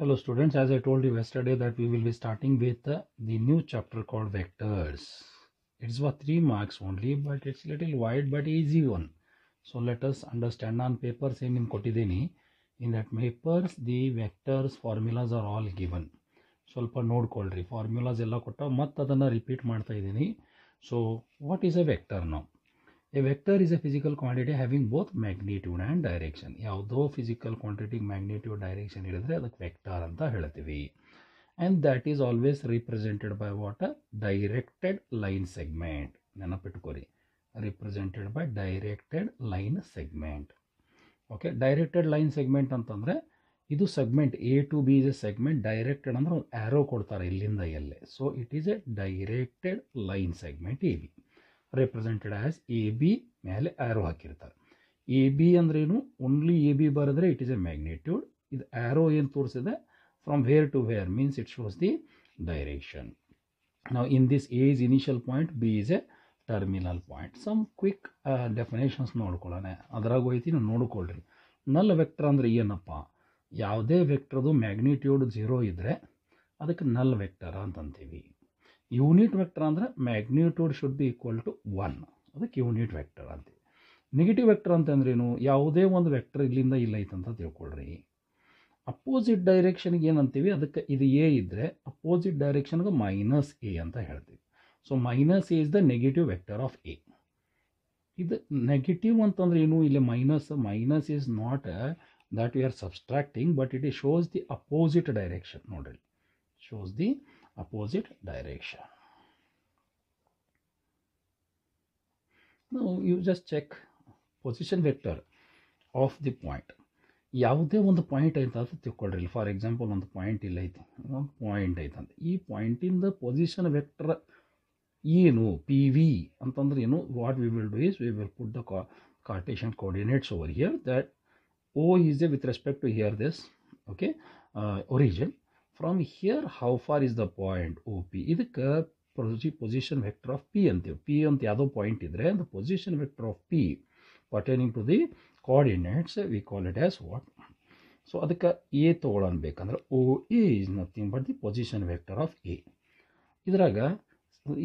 hello students as i told you yesterday that we will be starting with uh, the new chapter called vectors it's for 3 marks only but it's little wide but easy one so let us understand on paper same in Kotideni. in that papers the vectors formulas are all given So ನೋಡ್ಕೊಳ್ರಿ formulas ಎಲ್ಲ ಕೊಟ್ಟ ಮತ್ತು ಅದನ್ನು repeat ಮಾಡ್ತಾ ಇದ್ದೀನಿ so a vector is a physical quantity having both magnitude and direction ಯಾವುದೋ physical quantity magnitude direction ಹೇಳಿದ್ರೆ ಅದಕ್ಕೆ ವೆಕ್ಟರ್ ಅಂತ ಹೇಳ್ತೀವಿ and that is always represented by what a directed line segment ನೆನಪಿಟ್ಕೋರಿ represented by directed line segment okay directed line segment ಅಂತಂದರೆ ಇದು segment A to B is A segment directed ಅಂದ್ರೆ ಒಂದು arrow ಕೊಡ್ತಾರೆ ಇಲ್ಲಿಂದ ಎಲ್ಲೇ so it is a directed line segment a represented as A B ಮೇಲೆ arrow ಹಾಕಿರ್ತಾರೆ A B ಅಂದ್ರೇನು ಓನ್ಲಿ ಎ ಬಿ ಬರೆದ್ರೆ ಇಟ್ ಈಸ್ ಎ ಮ್ಯಾಗ್ನಿಟ್ಯೂಡ್ ಇದು ಆ್ಯರೋ ಏನು ತೋರಿಸಿದೆ from where to where means it shows the direction ನಾವು in this A is initial point B is a terminal point some quick definitions ನೋಡ್ಕೊಳ್ಳೋಣ ಅದ್ರಾಗ ಹೋಯ್ತಿ ನಾವು ನೋಡ್ಕೊಳ್ರಿ ನಲ್ vector ಅಂದರೆ ಏನಪ್ಪ ಯಾವುದೇ ವೆಕ್ಟರ್ದು ಮ್ಯಾಗ್ನಿಟ್ಯೂಡ್ ಜೀರೋ ಇದ್ದರೆ ಅದಕ್ಕೆ ನಲ್ ವೆಕ್ಟರ್ ಅಂತಂತೀವಿ ಯೂನಿಟ್ ವೆಕ್ಟರ್ ಅಂದರೆ magnitude should be equal to one ಅದಕ್ಕೆ ಯೂನಿಟ್ ವೆಕ್ಟರ್ ಅಂತೀವಿ ನೆಗೆಟಿವ್ ವೆಕ್ಟರ್ ಅಂತಂದ್ರೇನು ಯಾವುದೇ ಒಂದು ವೆಕ್ಟರ್ ಇಲ್ಲಿಂದ ಇಲ್ಲ ಐತಂತ ತಿಳ್ಕೊಳ್ರಿ ಅಪೋಸಿಟ್ ಡೈರೆಕ್ಷನ್ಗೆ ಏನಂತೀವಿ ಅದಕ್ಕೆ ಇದು ಎ ಇದ್ದರೆ ಅಪೋಸಿಟ್ ಡೈರೆಕ್ಷನ್ಗೆ ಮೈನಸ್ ಎ ಅಂತ ಹೇಳ್ತೀವಿ so minus A is the negative vector of A ಇದು ನೆಗೆಟಿವ್ ಅಂತಂದ್ರೆ ಏನು ಇಲ್ಲಿ minus minus is not that you are subtracting but it is shows the opposite direction ನೋಡ್ರಿ shows the opposite direction. Now you just check position vector of the point. ಯಾವುದೇ ಒಂದು point ಐತೆ ಅಂತ ತಿಳ್ಕೊಳ್ರಿ ಫಾರ್ ಎಕ್ಸಾಂಪಲ್ ಒಂದು point ಇಲ್ಲ ಐತಿ ಒಂದು ಪಾಯಿಂಟ್ ಐತಂತ ಈ ಪಾಯಿಂಟಿಂದ ಪೊಸಿಷನ್ ವೆಕ್ಟರ್ ಏನು ಪಿ ವಿ ಅಂತಂದ್ರೆ ಏನು what we will do is we will put the Cartesian coordinates over here that O is a with respect to here this okay origin from here how far is the point O P ಇದಕ್ಕೆ ಪ್ರೊಜಿ position vector of P ಅಂತೀವಿ P ಅಂತ ಯಾವುದೋ point ಇದ್ದರೆ ಅಂದ್ರೆ position vector of P pertaining to the coordinates we call it as what so ಅದಕ್ಕೆ A ತೊಗೊಳ್ಳೋಣ ಬೇಕಂದ್ರೆ O A is nothing but the position vector of A ಇದ್ರಾಗ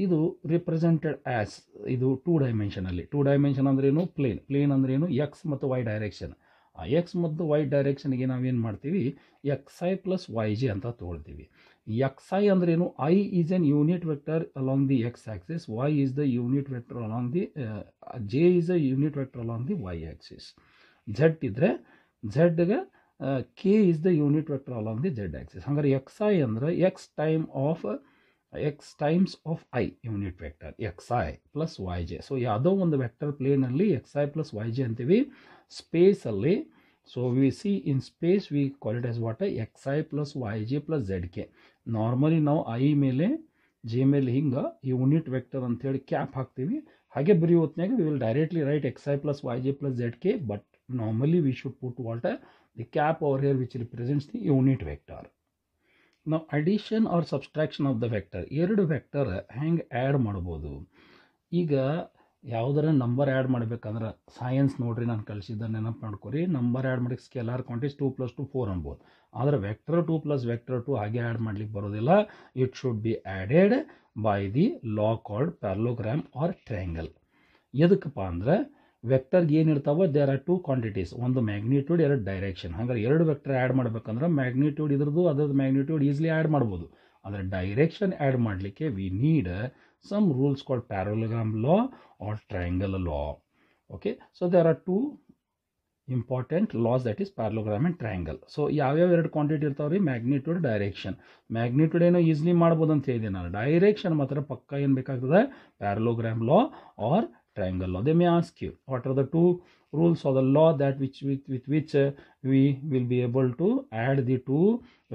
ಇದು ರಿಪ್ರೆಸೆಂಟೆಡ್ ಆ್ಯಸ್ ಇದು ಟೂ ಡೈಮೆನ್ಷನಲ್ಲಿ ಟೂ ಡೈಮೆನ್ಷನ್ ಅಂದ್ರೇನು ಪ್ಲೇನ್ ಪ್ಲೇನ್ ಅಂದ್ರೇನು X ಮತ್ತು ವೈ ಡೈರೆಕ್ಷನ್ ಆ ಎಕ್ಸ್ ಮತ್ತು ವೈ ಡೈರೆಕ್ಷನ್ಗೆ ನಾವೇನು ಮಾಡ್ತೀವಿ X I plus Y J ಅಂತ ತೊಗೊಳ್ತೀವಿ ಎಕ್ಸ್ ಐ ಅಂದ್ರೇನು I is an unit vector along the X Axis Y is the unit vector along the J is a unit vector along the Y axis Z ಇದ್ದರೆ ಝಡ್ಗೆ K is the unit vector along the Z axis ಹಂಗಾರೆ X I ಅಂದರೆ X time of X times of I unit vector X I plus Y J so ಯಾವುದೋ ಒಂದು vector ಪ್ಲೇನಲ್ಲಿ X I plus Y J ಅಂತೀವಿ ಸ್ಪೇಸಲ್ಲಿ so we see in space we call as what X I plus Y J plus Z K normally ನಾವು I ಮೇಲೆ J ಮೇಲೆ ಹಿಂಗೆ unit vector ಅಂತೇಳಿ ಕ್ಯಾಪ್ ಹಾಕ್ತೀವಿ ಹಾಗೆ ಬರೀ ಹೊತ್ನಾಗ we will directly write X I plus Y J plus Z K but normally we should put what the cap over here which represents the unit vector ನಾವು addition or subtraction of the vector ಎರಡು vector ಹೆಂಗೆ add ಮಾಡ್ಬೋದು ಈಗ ಯಾವುದರ number add ಮಾಡ್ಬೇಕಂದ್ರೆ science ನೋಡ್ರಿ ನಾನು ಕಳಿಸಿದ್ದ ನೆನಪು ಮಾಡ್ಕೊರಿ ನಂಬರ್ ಆ್ಯಡ್ ಮಾಡಿ or quantities two plus two four ಅನ್ಬೋದು ಆದರೆ vector two plus vector two ಹಾಗೆ ಆ್ಯಡ್ ಮಾಡ್ಲಿಕ್ಕೆ ಬರೋದಿಲ್ಲ it should be added by the law called parallelogram or triangle ಎದಕ್ಕಪ್ಪ ಅಂದ್ರೆ ವೆಕ್ಟರ್ಗೆ ಏನಿರ್ತಾವೆ ದೇರ್ ಆರ್ ಟೂ ಕ್ವಾಂಟಿಟೀಸ್ ಒಂದು ಮ್ಯಾಗ್ನಿಟ್ಯೂಡ್ ಎರಡು ಡೈರೆಕ್ಷನ್ ಹಾಗಾದ್ರೆ ಎರಡು ವೆಕ್ಟರ್ ಆ್ಯಡ್ ಮಾಡ್ಬೇಕಂದ್ರೆ ಮ್ಯಾಗ್ನಿಟ್ಯೂಡ್ ಇದ್ರದ್ದು ಅದ್ರದ್ದು ಮ್ಯಾಗ್ನಿಟ್ಯೂಡ್ ಈಸಿಲಿ ಆ್ಯಡ್ ಮಾಡ್ಬೋದು ಆದರೆ ಡೈರೆಕ್ಷನ್ ಆ್ಯಡ್ ಮಾಡಲಿಕ್ಕೆ we need some rules called parallelogram law or triangle law okay so there are two important laws that is parallelogram and triangle so ಯಾವ್ಯಾವ ಎರಡು quantity ಇರ್ತಾವ್ರಿ magnitude direction magnitude ಏನೋ easily ಮಾಡ್ಬೋದು ಅಂತ ಹೇಳಿದೆ ನಾನು ಡೈರೆಕ್ಷನ್ ಮಾತ್ರ ಪಕ್ಕ ಏನು ಬೇಕಾಗ್ತದೆ parallelogram law or triangle law they may ask you what are the two rules of the law that which with with which we will be able to add the two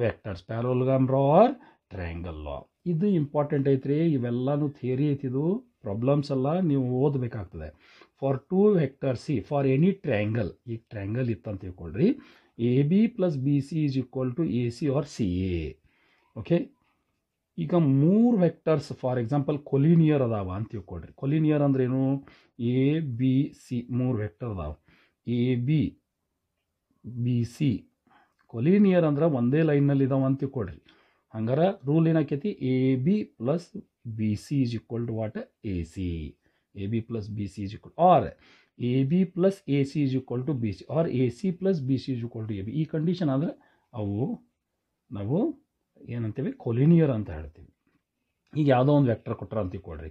vectors parallelogram law or triangle law ಇದು important ಐತ್ರಿ ಇವೆಲ್ಲನೂ theory ಐತಿದು problems ಎಲ್ಲ ನೀವು ಓದಬೇಕಾಗ್ತದೆ for two vector C for any triangle ಈಗ triangle ಇತ್ತಂತ ತಿಳ್ಕೊಳ್ರಿ A B plus B C is equal to A C or C A okay ಈಗ ಮೂರು ವೆಕ್ಟರ್ಸ್ ಫಾರ್ ಎಕ್ಸಾಂಪಲ್ ಕೊಲಿನಿಯರ್ ಅದಾವ ಅಂತ ತಿಳ್ಕೊಳ್ರಿ ಕೊಲಿನಿಯರ್ ಅಂದ್ರೇನು ಎ ಬಿ ಸಿ ಮೂರು ವೆಕ್ಟರ್ ಅದಾವ A B B C collinear ಅಂದ್ರೆ ಒಂದೇ ಲೈನ್ನಲ್ಲಿ ಇದಾವ ಅಂತ ತಿಳ್ಕೊಳ್ರಿ ಹಂಗಾರ ರೂಲ್ ಏನಾಕೈತಿ A B plus B C is equal to what A C A B plus B C is equal or A B plus A C is equal to B C or A C plus B C is equal to A B ಈ condition ಆದರೆ ಅವು ನಾವು ಏನಂತೀವಿ collinear ಅಂತ ಹೇಳ್ತೀವಿ ಈಗ ಯಾವುದೋ ಒಂದು ವೆಕ್ಟರ್ ಕೊಟ್ಟರೆ ಅಂತ ಕೊಡ್ರಿ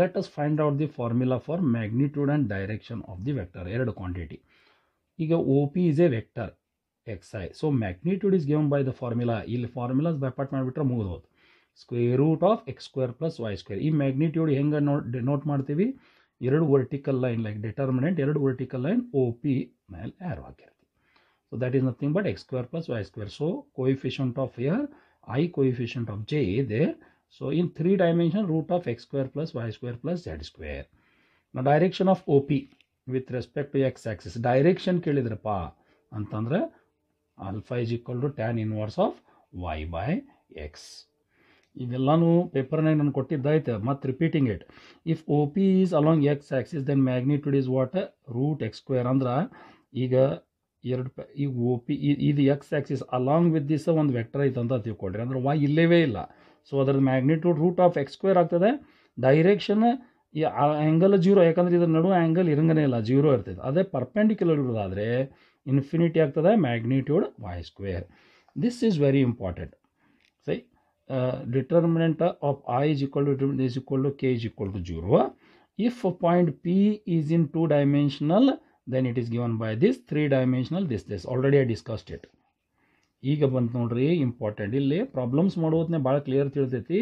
let us find out the formula for magnitude and direction of the vector ಎರಡು ಕ್ವಾಂಟಿಟಿ ಈಗ O P is a vector X I so magnitude is given by the formula ಇಲ್ಲಿ ಫಾರ್ಮುಲಾಸ್ ಬೈಪಾಟ್ ಮಾಡಿಬಿಟ್ರೆ ಮುಗಿದೋದು square root of X square plus Y square ಈ magnitude ಹೆಂಗೆ note denote ಮಾಡ್ತೀವಿ ಎರಡು vertical line like determinant ಎರಡು vertical line O P ಮೇಲೆ arrow ಹಾಕಿರ್ತೀವಿ so that is nothing but X square plus Y square so coefficient of ಯರ್ I coefficient of J ಇದೆ so in three dimension root of X square plus Y square plus Z square ನ direction of O P with respect to X axis direction ಕೇಳಿದ್ರಪ್ಪ ಅಂತಂದರೆ alpha is equal to tan inverse of Y by X ಇದೆಲ್ಲಾನು ಪೇಪರ್ನಾಗ ನಾನು ಕೊಟ್ಟಿದ್ದಾಯ್ತು ಮತ್ತು repeating it if O P is along X axis then magnitude is what root X square ಅಂದ್ರೆ ಈಗ ಎರಡು ಈಗ ಓ ಪಿ ಇದು X axis along with this ಒಂದು ವೆಕ್ಟರ್ ಐತೆ ಅಂತ ತಿಳ್ಕೊಳ್ರಿ ಅಂದ್ರೆ ವೈ ಇಲ್ಲೇವೇ ಇಲ್ಲ ಸೊ ಅದ್ರದ್ದು magnitude root of X square ಆಗ್ತದೆ ಡೈರೆಕ್ಷನ್ ಈ ಆ್ಯಂಗಲ್ ಜೀರೋ ಯಾಕಂದ್ರೆ ಇದ್ರ ನಡುವೆ ಆ್ಯಂಗಲ್ ಇರಂಗನೇ ಇಲ್ಲ ಜೀರೋ ಇರ್ತೈತೆ ಅದೇ ಪರ್ಪೆಂಡಿಕ್ಯುಲರ್ ಇರೋದಾದರೆ ಇನ್ಫಿನಿಟಿ ಆಗ್ತದೆ magnitude Y square this is very important say determinant of I is equal to is equal to K is equal to zero if point P is in two dimensional then it is given by this three dimensional this this already I discussed it ಈಗ ಬಂತು ನೋಡ್ರಿ important ಇಲ್ಲಿ problems ಮಾಡೋದನ್ನೇ ಭಾಳ clear ತಿಳ್ತೈತಿ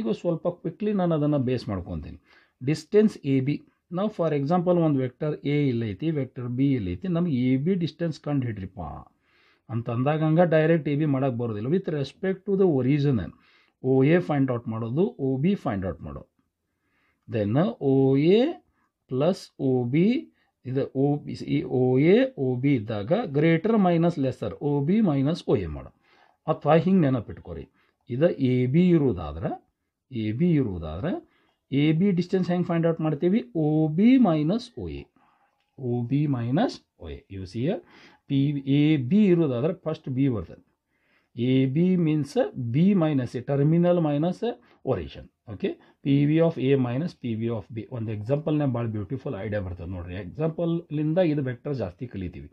ಈಗ ಸ್ವಲ್ಪ quickly ನಾನು ಅದನ್ನು base ಮಾಡ್ಕೊತೀನಿ ಡಿಸ್ಟೆನ್ಸ್ ಎ ಬಿ ನಾವು ಫಾರ್ ಎಕ್ಸಾಂಪಲ್ ಒಂದು ವೆಕ್ಟರ್ ಎ ಇಲ್ಲೈತಿ ವೆಕ್ಟರ್ ಬಿ ಇಲ್ಲೈತಿ ನಮ್ಗೆ ಎ ಬಿ ಡಿಸ್ಟೆನ್ಸ್ ಕಂಡು ಹಿಡ್ರಿಪ್ಪ ಅಂತ ಅಂದಾಗ ಹಂಗೆ ಡೈರೆಕ್ಟ್ ಎ ಬಿ ಮಾಡೋಕ್ಕೆ ಬರೋದಿಲ್ಲ with respect to the origin O A find out ಮಾಡೋದು ಓ ಬಿ ಫೈಂಡ್ ಔಟ್ ಮಾಡೋದು then O A plus O B ಇದು ಓ ಬಿ ಈ ಓ ಎ ಓ ಬಿ ಇದ್ದಾಗ greater minus lesser O B minus O A ಮಾಡೋ ಅಥವಾ ಹಿಂಗೆ ನೆನಪಿಟ್ಕೊರಿ ಇದು ಎ ಬಿ ಇರುವುದಾದ್ರೆ ಎ ಬಿ ಇರುವುದಾದ್ರೆ ए बी डिस्टेंस हमें find out O B minus O A O B minus O A you see P A B इतर first B बरत A B mean B minus terminal minus ओरेशन okay P V of A minus P V of B वो example भाई beautiful idea बरत नोड़ी example इतक्टर जास्ति कलती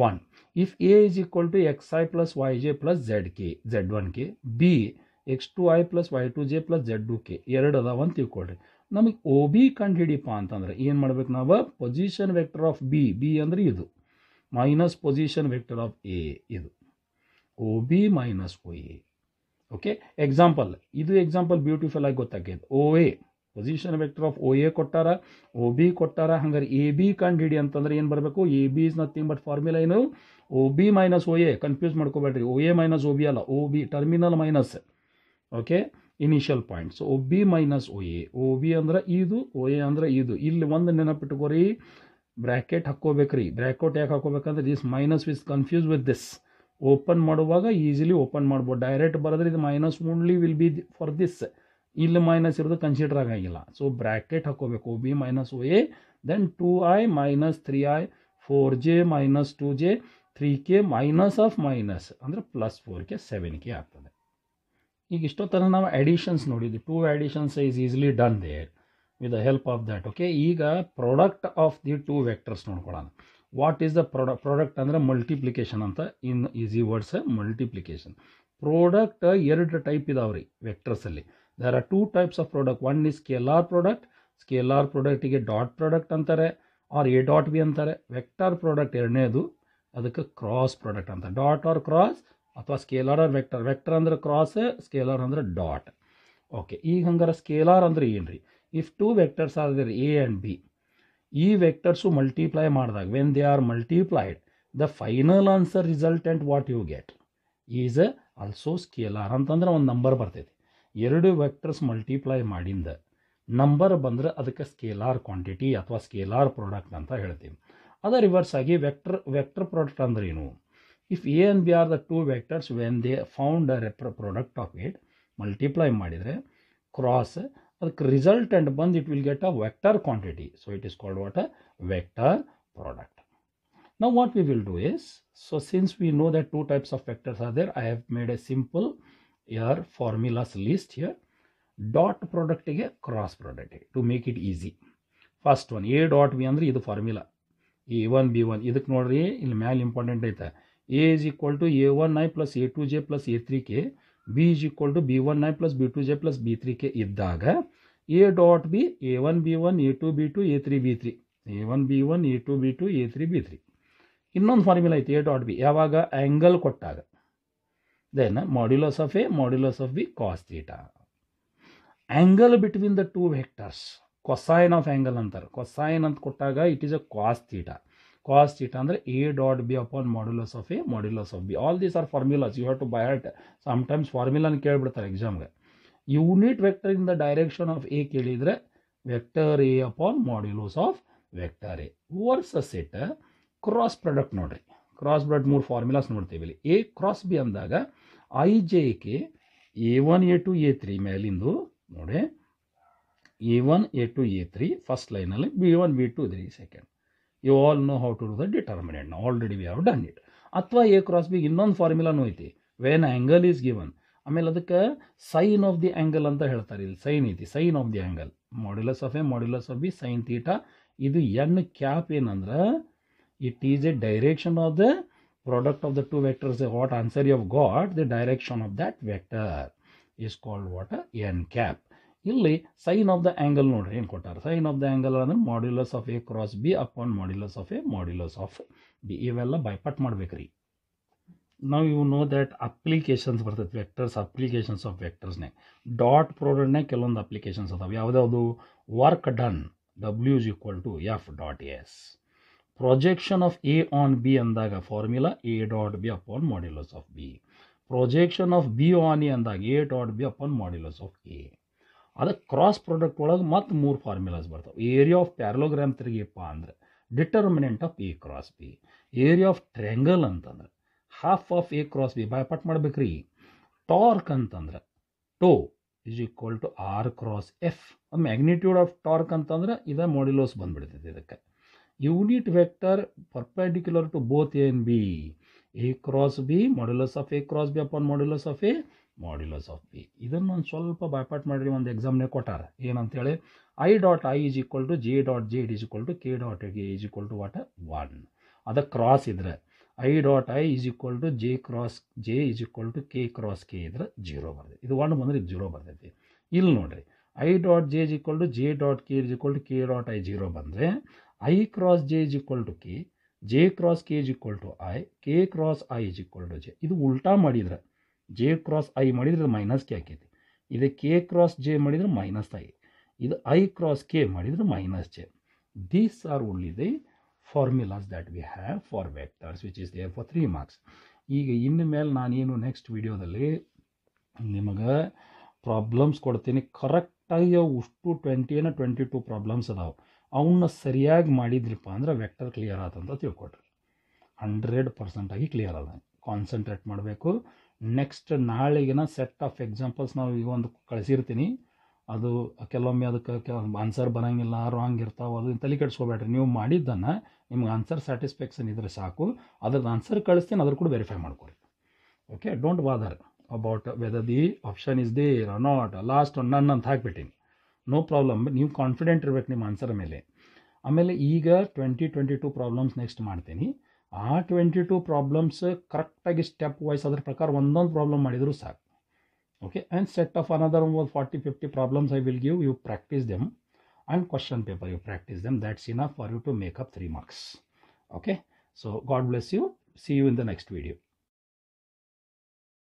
one if is equal to X plus Y J plus Z K Z one K B X two I plus Y two J plus Z two K ಎರಡು ಅದಾವ ಅಂತ ತಿಳ್ಕೊಳ್ರಿ ನಮಗೆ ಒ ಬಿ ಕಂಡು ಹಿಡಿಯಪ್ಪ ಅಂತಂದ್ರೆ ಏನು ಮಾಡ್ಬೇಕು ನಾವು position vector of B B ಅಂದರೆ ಇದು minus position vector of A ಇದು O B minus O A okay example ಇದು ಎಕ್ಸಾಂಪಲ್ ಬ್ಯೂಟಿಫುಲ್ ಆಗಿ ಗೊತ್ತಾಗೈತೆ O A position vector of O A ಕೊಟ್ಟಾರ ಒ ಬಿ ಕೊಟ್ಟಾರ ಹಂಗಾರೆ ಎ ಬಿ ಕಂಡು ಹಿಡಿ ಅಂತಂದ್ರೆ ಏನು ಬರಬೇಕು A B is nothing but formula ಏನು O B minus O A confuse ಮಾಡ್ಕೋಬೇಡ್ರಿ O A minus O B ಅಲ್ಲ O B terminal minus okay initial point so B minus O A O B ಅಂದ್ರೆ ಇದು O A ಅಂದ್ರೆ ಇದು ಇಲ್ಲಿ ಒಂದು ನೆನಪಿಟ್ಕೋರಿ bracket ಹಾಕ್ಕೋಬೇಕ್ರಿ ಬ್ರ್ಯಾಕೆಟ್ ಯಾಕೆ ಹಾಕೋಬೇಕಂದ್ರೆ ದಿಸ್ ಮೈನಸ್ ವಿಸ್ ಕನ್ಫ್ಯೂಸ್ ವಿತ್ ದಿಸ್ ಓಪನ್ ಮಾಡುವಾಗ ಈಸಿಲಿ ಓಪನ್ ಮಾಡ್ಬೋದು ಡೈರೆಕ್ಟ್ ಬರೋದ್ರೆ ಇದು minus only will be for this ಇಲ್ಲಿ ಮೈನಸ್ ಇರೋದು ಕನ್ಸಿಡರ್ ಆಗಂಗಿಲ್ಲ ಸೊ ಬ್ರ್ಯಾಕೆಟ್ ಹಾಕೋಬೇಕು O B minus O A then two I minus three I four J minus two J three K minus of minus ಅಂದರೆ plus four K seven K ಆಗ್ತದೆ ಈಗ ಇಷ್ಟೋ ಥರ ನಾವು ಅಡಿಷನ್ಸ್ ನೋಡಿದ್ವಿ two additions is easily done there with the help of that okay ಈಗ product of the two vectors ನೋಡ್ಕೊಳ್ಳೋಣ what is the product product ಅಂದರೆ ಮಲ್ಟಿಪ್ಲಿಕೇಶನ್ ಅಂತ in easy words multiplication product ಎರಡು ಟೈಪ್ ಇದಾವೆ ರೀ ವೆಕ್ಟರ್ಸಲ್ಲಿ there are two types of product one scalar product scalar ಪ್ರಾಡಕ್ಟಿಗೆ dot product ಅಂತಾರೆ or A dot B ಅಂತಾರೆ ವೆಕ್ಟಾರ್ ಪ್ರಾಡಕ್ಟ್ ಎರಡನೇದು ಅದಕ್ಕೆ ಕ್ರಾಸ್ ಪ್ರಾಡಕ್ಟ್ ಅಂತ ಡಾಟ್ ಆರ್ ಕ್ರಾಸ್ ಅಥವಾ ಸ್ಕೇಲಾರ್ ಆರ್ ವೆಕ್ಟರ್ ವೆಕ್ಟರ್ ಅಂದ್ರೆ ಕ್ರಾಸ್ ಸ್ಕೇಲಾರ್ ಅಂದ್ರೆ dot okay ಈಗ ಹಂಗಾರೆ ಸ್ಕೇಲಾರ್ ಅಂದ್ರೆ ಏನು ರೀ if two vectors are A and B ಈ ವೆಕ್ಟರ್ಸು ಮಲ್ಟಿಪ್ಲೈ ಮಾಡಿದಾಗ when they are multiplied the final answer resultant what you get is also scalar ಅಂತಂದ್ರೆ ಒಂದು ನಂಬರ್ ಬರ್ತೈತಿ ಎರಡು ವೆಕ್ಟರ್ಸ್ ಮಲ್ಟಿಪ್ಲೈ ಮಾಡಿಂದ ನಂಬರ್ ಬಂದರೆ ಅದಕ್ಕೆ ಸ್ಕೇಲಾರ್ ಕ್ವಾಂಟಿಟಿ ಅಥವಾ ಸ್ಕೇಲಾರ್ ಪ್ರಾಡಕ್ಟ್ ಅಂತ ಹೇಳ್ತೀವಿ ಅದೇ ರಿವರ್ಸ್ ಆಗಿ ವೆಕ್ಟರ್ ವೆಕ್ಟರ್ ಪ್ರಾಡಕ್ಟ್ ಅಂದ್ರೆ ಏನು if A and B are the two vectors when they found a ರೆಪ್ರ ಪ್ರಾಡಕ್ಟ್ ಆಫ್ ಇಟ್ ಮಲ್ಟಿಪ್ಲೈ ಮಾಡಿದರೆ ಕ್ರಾಸ್ ಅದಕ್ಕೆ ರಿಸಲ್ಟ್ ಅಂಡ್ ಬಂದು it will get a vector quantity so it is called what a vector product now what will do is so since we know that two types of are there I have made a simple ಯರ್ formulas list here dot ಪ್ರಾಡಕ್ಟಿಗೆ cross product to make it easy first one A dot B ಅಂದರೆ ಇದು formula A one B one ಇದಕ್ಕೆ ನೋಡ್ರಿ ಇಲ್ಲಿ ಮ್ಯಾಲೆ important ಐತೆ A is equal to A one I plus A two J plus A three K B is equal to B one I plus B two J plus B three K ಇದ್ದಾಗ A dot B A one B one A to B two A three B three A one B one A to B two A three B three ಇನ್ನೊಂದು formula ಐತೆ A dot B ಯಾವಾಗ angle ಕೊಟ್ಟಾಗ then modulus of A modulus of B cos theta angle between the two vectors cosine of angle ಅಂತಾರೆ cosine ಅಂತ ಕೊಟ್ಟಾಗ it is a cos theta cross it ಅಂದ್ರೆ A dot B upon modulus of A modulus of B all these are formulas you have to by heart sometimes ಫಾರ್ಮುಲಾನ ಕೇಳಿಬಿಡ್ತಾರೆ ಎಕ್ಸಾಮ್ಗೆ unit vector in the direction of A ಕೇಳಿದ್ರೆ vector A upon modulus of vector A versus it cross product ನೋಡ್ರಿ cross product ಮೂರು formulas ನೋಡ್ತೀವಿ ಇಲ್ಲಿ A cross B ಅಂದಾಗ I J K A one A two A three ಮೇಲಿಂದು ನೋಡಿ A one A two A three first ಲೈನಲ್ಲಿ B one B two three second you all know how to do the determinant already we have done it ಅಥವಾ A cross B ಇನ್ನೊಂದು formula ಐತಿ when angle is given ಆಮೇಲೆ ಅದಕ್ಕೆ sign of the angle ಅಂತ ಹೇಳ್ತಾರೆ ಇಲ್ಲಿ sine ಐತಿ sine of the angle modulus of A modulus of B sine theta ಇದು ಎನ್ ಕ್ಯಾಪ್ ಏನಂದ್ರೆ it is a direction of the product of the two vectors what answer you of got the direction of that vector is called what N cap ಇಲ್ಲಿ sine of the angle ನೋಡ್ರಿ ಏನು ಕೊಟ್ಟಾರೆ sine of the angle ಅಂದರೆ modulus of A cross B upon modulus of A modulus of B ಇವೆಲ್ಲ by heart ಮಾಡ್ಬೇಕ್ರಿ ನಾವು ಇವು know that applications ಬರ್ತೈತೆ ವೆಕ್ಟರ್ಸ್ ಅಪ್ಲಿಕೇಶನ್ಸ್ ಆಫ್ ವೆಕ್ಟರ್ಸ್ನಾಗ ಡಾಟ್ ಪ್ರೋಡಕ್ಟ್ನಾಗ ಕೆಲವೊಂದು ಅಪ್ಲಿಕೇಶನ್ಸ್ ಅದಾವೆ ಯಾವುದ್ಯಾವುದು work done W is equal to F dot S projection of A on B ಅಂದಾಗ formula A dot B upon modulus of B projection of B on A ಅಂದಾಗ A dot B upon modulus of A ಅದಕ್ಕೆ cross product ಒಳಗೆ ಮತ್ತು ಮೂರು formulas ಬರ್ತಾವೆ area of parallelogram ತಿರುಗಿಯಪ್ಪ ಅಂದರೆ determinant of A cross B area of triangle ಅಂತಂದ್ರೆ half of A cross B put ಮಾಡ್ಬೇಕ್ರಿ ಟಾರ್ಕ್ ಅಂತಂದ್ರೆ tau is equal to R cross F magnitude of torque ಅಂತಂದ್ರೆ ಇದೇ ಮಾಡ್ಯುಲೋಸ್ ಬಂದ್ಬಿಡ್ತೈತೆ ಇದಕ್ಕೆ unit vector perpendicular to both and B A cross B modulus of A cross B upon modulus of A modulus of B ಇದನ್ನೊಂದು ಸ್ವಲ್ಪ by heart ಮಾಡಿರಿ ಒಂದು ಎಕ್ಸಾಮ್ನೇ ಕೊಟ್ಟಾರ ಏನಂತೇಳಿ I dot I is equal to J dot J ಇಡ್ is equal to K dot A is equal to what one ಅದಕ್ಕೆ cross ಇದ್ರೆ I dot I is equal to J cross J is equal to K cross K ಇದ್ರೆ zero ಬರ್ತೈತಿ ಇದು one ಬಂದರೆ ಇದು zero ಬರ್ತೈತಿ ಇಲ್ಲಿ ನೋಡಿರಿ I dot J is equal to J dot K is equal to K dot I zero ಬಂದರೆ I cross J is equal to K J cross K is equal to I K cross I is equal to J ಇದು ಉಲ್ಟಾ ಮಾಡಿದ್ರೆ J cross I ಮಾಡಿದರೆ minus K ಆಕೈತಿ ಇದು K cross J ಮಾಡಿದರೆ minus I ಇದು I cross K ಮಾಡಿದರೆ minus J these are only the formulas that we have for vectors which is there for three marks ಈಗ ಇನ್ನು ಮೇಲೆ ನಾನೇನು ನೆಕ್ಸ್ಟ್ ವಿಡಿಯೋದಲ್ಲಿ ನಿಮಗೆ ಪ್ರಾಬ್ಲಮ್ಸ್ ಕೊಡ್ತೀನಿ ಕರೆಕ್ಟಾಗಿ ಅವು ಉಷ್ಟು ಟ್ವೆಂಟಿನ ಟ್ವೆಂಟಿ ಟು ಪ್ರಾಬ್ಲಮ್ಸ್ ಅದಾವೆ ಅವನ್ನ ಸರಿಯಾಗಿ ಮಾಡಿದ್ರಿಪ್ಪ ಅಂದ್ರೆ ವೆಕ್ಟರ್ ಕ್ಲಿಯರ್ ಆತಂತ ತಿಳ್ಕೊಟ್ರಿ ಹಂಡ್ರೆಡ್ ಪರ್ಸೆಂಟಾಗಿ ಕ್ಲಿಯರ್ ಅದ ಕಾನ್ಸಂಟ್ರೇಟ್ ಮಾಡಬೇಕು ನೆಕ್ಸ್ಟ್ ನಾಳೆಗಿನ ಸೆಟ್ ಆಫ್ ಎಕ್ಸಾಂಪಲ್ಸ್ ನಾವು ಈ ಒಂದು ಕಳಿಸಿರ್ತೀನಿ ಅದು ಕೆಲವೊಮ್ಮೆ ಅದಕ್ಕೆ ಆನ್ಸರ್ ಬರೋಂಗಿಲ್ಲ ರಾಂಗ್ ಇರ್ತಾವೆ ಅದು ತಲೆ ಕೆಡಿಸ್ಕೋಬೇಡ್ರಿ ನೀವು ಮಾಡಿದ್ದನ್ನು ನಿಮ್ಗೆ ಆನ್ಸರ್ ಸ್ಯಾಟಿಸ್ಫ್ಯಾಕ್ಷನ್ ಇದ್ದರೆ ಸಾಕು ಅದ್ರದ್ದು ಆನ್ಸರ್ ಕಳಿಸ್ತೀನಿ ಅದ್ರ ಕೂಡ ವೆರಿಫೈ ಮಾಡ್ಕೊರಿ okay don't bother about whether the option is the not last ನನ್ನ ಅಂತ ಹಾಕ್ಬಿಟ್ಟಿನಿ ನೋ ಪ್ರಾಬ್ಲಮ್ ನೀವು ಕಾನ್ಫಿಡೆಂಟ್ ಇರ್ಬೇಕು ನಿಮ್ಮ ಆನ್ಸರ್ ಮೇಲೆ ಆಮೇಲೆ ಈಗ twenty twenty two problems next ಮಾಡ್ತೀನಿ ಆ ಟ್ವೆಂಟಿ ಟು ಪ್ರಾಬ್ಲಮ್ಸ್ ಕರೆಕ್ಟಾಗಿ ಸ್ಟೆಪ್ ವೈಸ್ ಅದ್ರ ಪ್ರಕಾರ ಒಂದೊಂದು ಪ್ರಾಬ್ಲಮ್ ಮಾಡಿದರೂ ಸಾಕು okay and set of another ಒಂದು forty fifty problems I will give you practice them and question paper you practice them that's in for you to make up three marks okay so God bless you see you in the next video